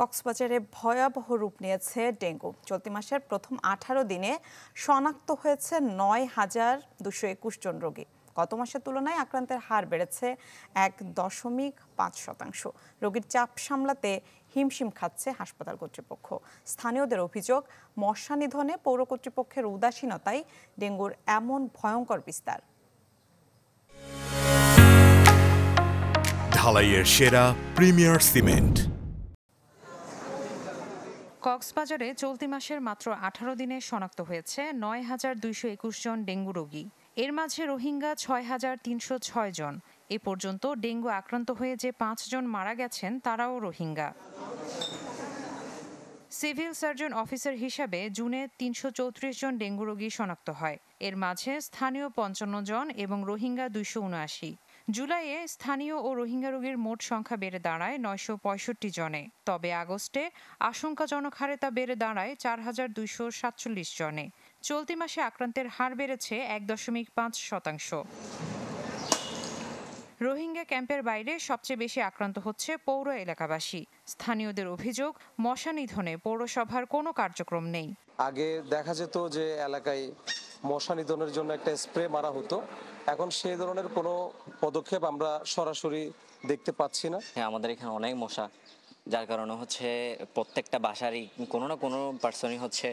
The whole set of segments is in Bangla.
কক্সবাজারে ভয়াবহ রূপ নিয়েছে ডেঙ্গু চলতি মাসের প্রথম আঠারো দিনে শনাক্ত হয়েছে নয় হাজার দুশো একুশ জন রোগী গত মাসের তুলনায় আক্রান্তের হার বেড়েছে এক দশমিক পাঁচ শতাংশ রোগীর চাপ সামলাতে হিমশিম খাচ্ছে হাসপাতাল কর্তৃপক্ষ স্থানীয়দের অভিযোগ মশা নিধনে পৌর কর্তৃপক্ষের উদাসীনতাই ডেঙ্গুর এমন ভয়ঙ্কর বিস্তার ঢালাইয়ের সেরা প্রিমিয়ার সিমেন্ট কক্সবাজারে চলতি মাসের মাত্র আঠারো দিনে শনাক্ত হয়েছে নয় হাজার দুইশো একুশ জন ডেঙ্গু রোগী এর মাঝে রোহিঙ্গা ছয় হাজার তিনশো ছয় জন এ পর্যন্ত ডেঙ্গু আক্রান্ত হয়ে যে পাঁচজন মারা গেছেন তারাও রোহিঙ্গা সিভিল সার্জন অফিসার হিসাবে জুনে তিনশো চৌত্রিশ জন ডেঙ্গু রোগী শনাক্ত হয় এর মাঝে স্থানীয় পঞ্চান্ন জন এবং রোহিঙ্গা দুইশো উনআশি জুলাইয়ে স্থানীয় ও রোহিঙ্গা রোগীর মোট সংখ্যা বেড়ে দাঁড়ায় নয়শো পঁয়ষট্টি জনে তবে আগস্টে আশঙ্কাজনক হারে তা বেড়ে দাঁড়ায় চার হাজার দুইশো সাতচল্লিশ জনে চলতি মাসে আক্রান্তের হার বেড়েছে এক দশমিক পাঁচ শতাংশ রোহিঙ্গা ক্যাম্পের বাইরে সবচেয়ে বেশি আক্রান্ত হচ্ছে পৌর এলাকাবাসী স্থানীয়দের অভিযোগ মশা নিধনে পৌরসভার কোনো কার্যক্রম নেই আগে দেখা যেত যে এলাকায় মশা নিধনের জন্য একটা স্প্রে মারা হতো এখন সেই ধরনের কোনো পদক্ষেপ আমরা সরাসরি দেখতে পাচ্ছি না হ্যাঁ আমাদের এখানে অনেক মশা যার কারণে হচ্ছে প্রত্যেকটা বাসারই কোনো না কোনো পার্সনই হচ্ছে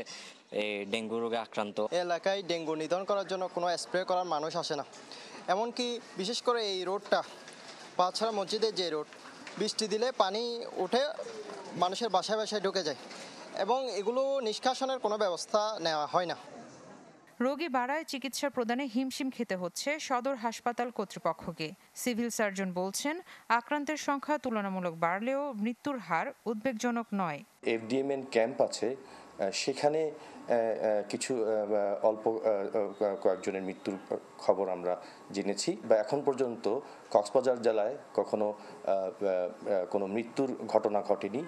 ডেঙ্গু রোগে আক্রান্ত এলাকায় ডেঙ্গু নিধন করার জন্য কোনো স্প্রে করার মানুষ আসে না এমনকি বিশেষ করে এই রোডটা পাঁচছড়া মসজিদের যে রোড বৃষ্টি দিলে পানি উঠে মানুষের বাসায় বাসায় ঢুকে যায় এবং এগুলো নিষ্কাশনের কোনো ব্যবস্থা নেওয়া হয় না রোগী বাড়ায় চিকিৎসা প্রদানে হিমশিম খেতে হচ্ছে সদর হাসপাতাল কর্তৃপক্ষকে সিভিল সার্জন বলছেন আক্রান্তের সংখ্যা তুলনামূলক বাড়লেও মৃত্যুর হার উদ্বেগজনক নয় এফডিএমএন ক্যাম্প আছে সেখানে কিছু অল্প কয়েকজনের মৃত্যুর খবর আমরা জেনেছি বা এখন পর্যন্ত কক্সবাজার জেলায় কখনো কোনো মৃত্যুর ঘটনা ঘটেনি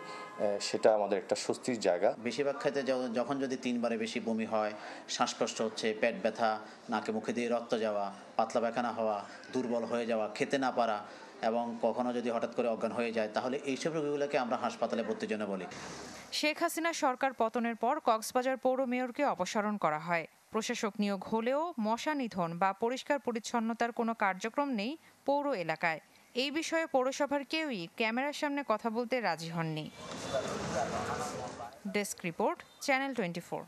সেটা আমাদের একটা স্বস্তির জায়গা বেশিরভাগ ক্ষেত্রে যখন যদি তিনবারে বেশি বমি হয় শ্বাসকষ্ট হচ্ছে পেট ব্যথা নাকে মুখে দিয়ে রক্ত যাওয়া পাতলা পায়খানা হওয়া দুর্বল হয়ে যাওয়া খেতে না পারা এবং কখনও যদি হঠাৎ করে অজ্ঞান হয়ে যায় তাহলে এইসব রোগীগুলোকে আমরা হাসপাতালে ভর্তির জন্য বলি শেখ হাসিনা সরকার পতনের পর কক্সবাজার পৌর মেয়রকে অপসারণ করা হয় প্রশাসক নিয়োগ হলেও মশা নিধন বা পরিষ্কার পরিচ্ছন্নতার কোনো কার্যক্রম নেই পৌর এলাকায় এই বিষয়ে পৌরসভার কেউই ক্যামেরার সামনে কথা বলতে রাজি হননি ডেস্ক রিপোর্ট চ্যানেল টোয়েন্টি